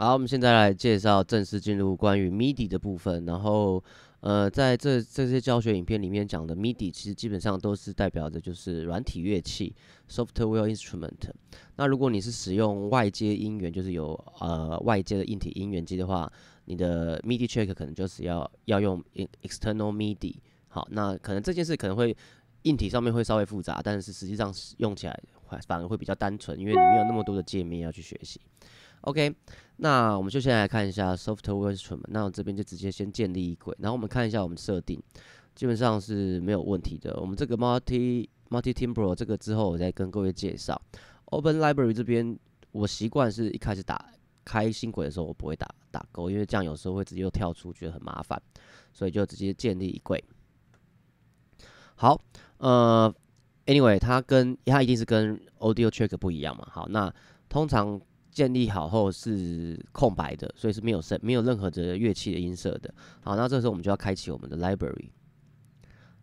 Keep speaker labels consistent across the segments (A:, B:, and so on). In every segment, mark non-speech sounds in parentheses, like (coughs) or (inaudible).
A: 好，我们现在来介绍正式进入关于 MIDI 的部分。然后，呃，在这这些教学影片里面讲的 MIDI，其实基本上都是代表着就是软体乐器 （software instrument）。那如果你是使用外接音源，就是有呃外接的硬体音源机的话，你的 MIDI track 可能就是要要用 external MIDI。好，那可能这件事可能会硬体上面会稍微复杂，但是实际上用起来反而会比较单纯，因为你没有那么多的界面要去学习。OK，那我们就先来看一下 Software i n o w 那我这边就直接先建立一柜，然后我们看一下我们设定，基本上是没有问题的。我们这个 Multi Multi Tempo 这个之后我再跟各位介绍。Open Library 这边我习惯是一开始打开新轨的时候我不会打打勾，因为这样有时候会直接又跳出，觉得很麻烦，所以就直接建立一柜。好，呃，Anyway，它跟它一定是跟 Audio Check 不一样嘛。好，那通常建立好后是空白的，所以是没有声，没有任何的乐器的音色的。好，那这时候我们就要开启我们的 library。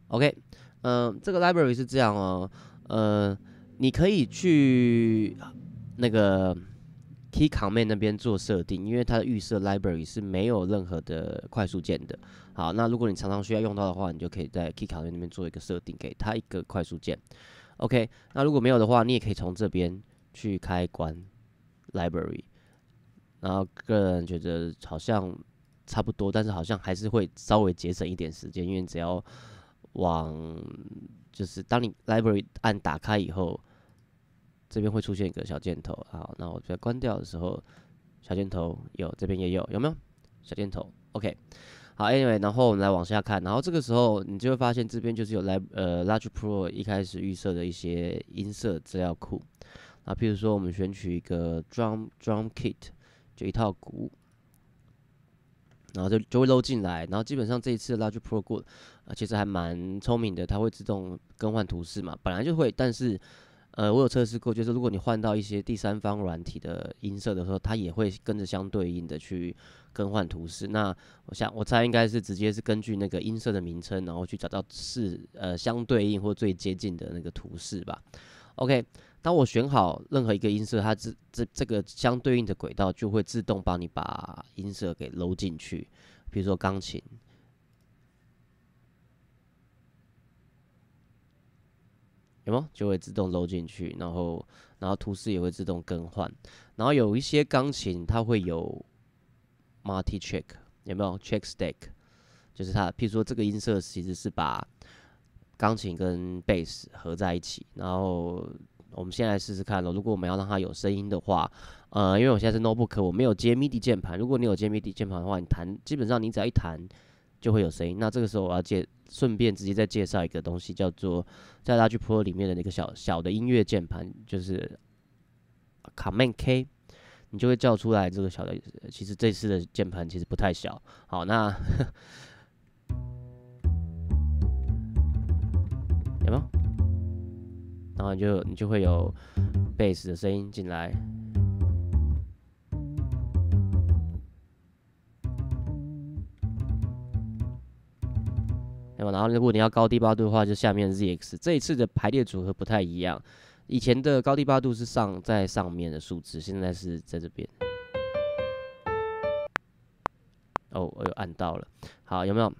A: OK，嗯，这个 library 是这样哦，呃，你可以去那个 Key Command 那边做设定，因为它的预设 library 是没有任何的快速键的。好，那如果你常常需要用到的话，你就可以在 Key Command 那边做一个设定，给它一个快速键。OK，那如果没有的话，你也可以从这边去开关。Library，然后个人觉得好像差不多，但是好像还是会稍微节省一点时间，因为只要往就是当你 Library 按打开以后，这边会出现一个小箭头好，那我在关掉的时候，小箭头有，这边也有，有没有小箭头？OK，好，Anyway，然后我们来往下看，然后这个时候你就会发现这边就是有 l i b 呃 Large Pro 一开始预设的一些音色资料库。啊，譬如说我们选取一个 drum drum kit，就一套鼓，然后就就会漏进来，然后基本上这一次 Logic Pro Go 啊，其实还蛮聪明的，它会自动更换图示嘛，本来就会，但是呃，我有测试过，就是如果你换到一些第三方软体的音色的时候，它也会跟着相对应的去更换图示。那我想我猜应该是直接是根据那个音色的名称，然后去找到是呃相对应或最接近的那个图示吧。OK。当我选好任何一个音色，它这这这个相对应的轨道就会自动帮你把音色给搂进去。比如说钢琴，有吗？就会自动搂进去。然后，然后图示也会自动更换。然后有一些钢琴它会有 multi c h e c k 有没有？c h e c k stack 就是它。譬如说这个音色其实是把钢琴跟贝斯合在一起，然后。我们先来试试看喽。如果我们要让它有声音的话，呃，因为我现在是 notebook，我没有接 MIDI 键盘。如果你有接 MIDI 键盘的话，你弹，基本上你只要一弹就会有声音。那这个时候我要介，顺便直接再介绍一个东西，叫做在 a p p Pro 里面的那个小小的音乐键盘，就是 Command K，你就会叫出来这个小的。其实这次的键盘其实不太小。好，那有有？就你就会有 bass 的声音进来，然后如果你要高低八度的话，就下面 zx 这一次的排列组合不太一样。以前的高低八度是上在上面的数字，现在是在这边。哦，我又按到了。好，有没有？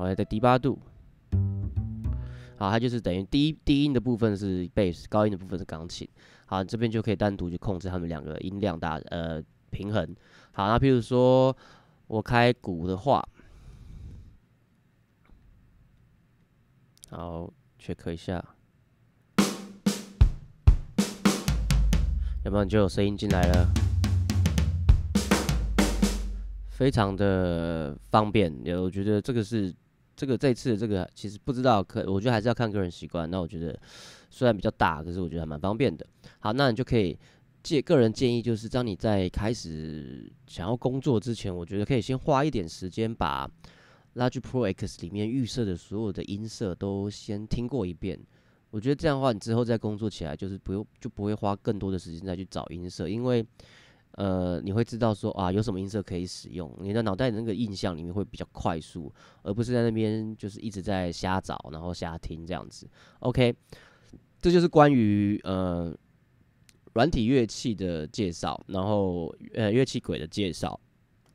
A: 好在低八度。好，它就是等于低低音的部分是 bass，高音的部分是钢琴。好，这边就可以单独去控制它们两个音量，大呃平衡。好，那譬如说我开鼓的话，好，check 一下，要不然就有声音进来了。非常的方便，有我觉得这个是。这个这次的这个其实不知道，可我觉得还是要看个人习惯。那我觉得虽然比较大，可是我觉得还蛮方便的。好，那你就可以借个人建议，就是当你在开始想要工作之前，我觉得可以先花一点时间把 l r g e Pro X 里面预设的所有的音色都先听过一遍。我觉得这样的话，你之后再工作起来就是不用就不会花更多的时间再去找音色，因为。呃，你会知道说啊，有什么音色可以使用？你的脑袋那个印象里面会比较快速，而不是在那边就是一直在瞎找，然后瞎听这样子。OK，这就是关于呃软体乐器的介绍，然后呃乐器轨的介绍，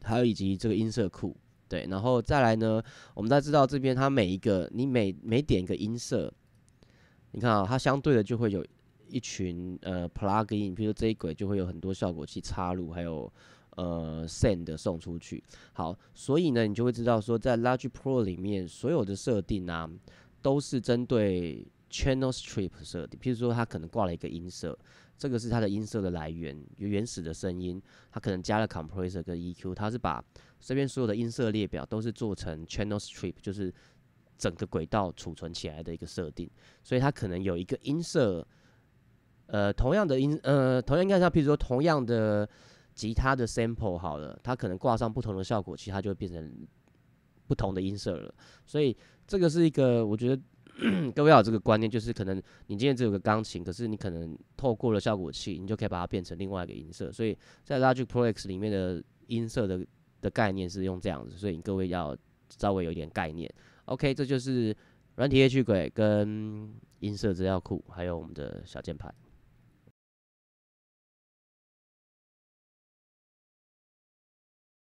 A: 还有以及这个音色库。对，然后再来呢，我们再知道这边它每一个你每每点一个音色，你看啊，它相对的就会有。一群呃，plug in，比如说这一轨就会有很多效果器插入，还有呃 send 送出去。好，所以呢，你就会知道说，在 Logic Pro 里面所有的设定啊，都是针对 channel strip 设定。譬如说，它可能挂了一个音色，这个是它的音色的来源，原始的声音。它可能加了 compressor 跟 EQ，它是把这边所有的音色列表都是做成 channel strip，就是整个轨道储存起来的一个设定。所以它可能有一个音色。呃，同样的音，呃，同样你看，像譬如说，同样的吉他的 sample 好了，它可能挂上不同的效果器，它就会变成不同的音色了。所以这个是一个，我觉得 (coughs) 各位要有这个观念，就是可能你今天只有个钢琴，可是你可能透过了效果器，你就可以把它变成另外一个音色。所以在 Logic Pro X 里面的音色的的概念是用这样子，所以各位要稍微有一点概念。OK，这就是软体 H 轨跟音色资料库，还有我们的小键盘。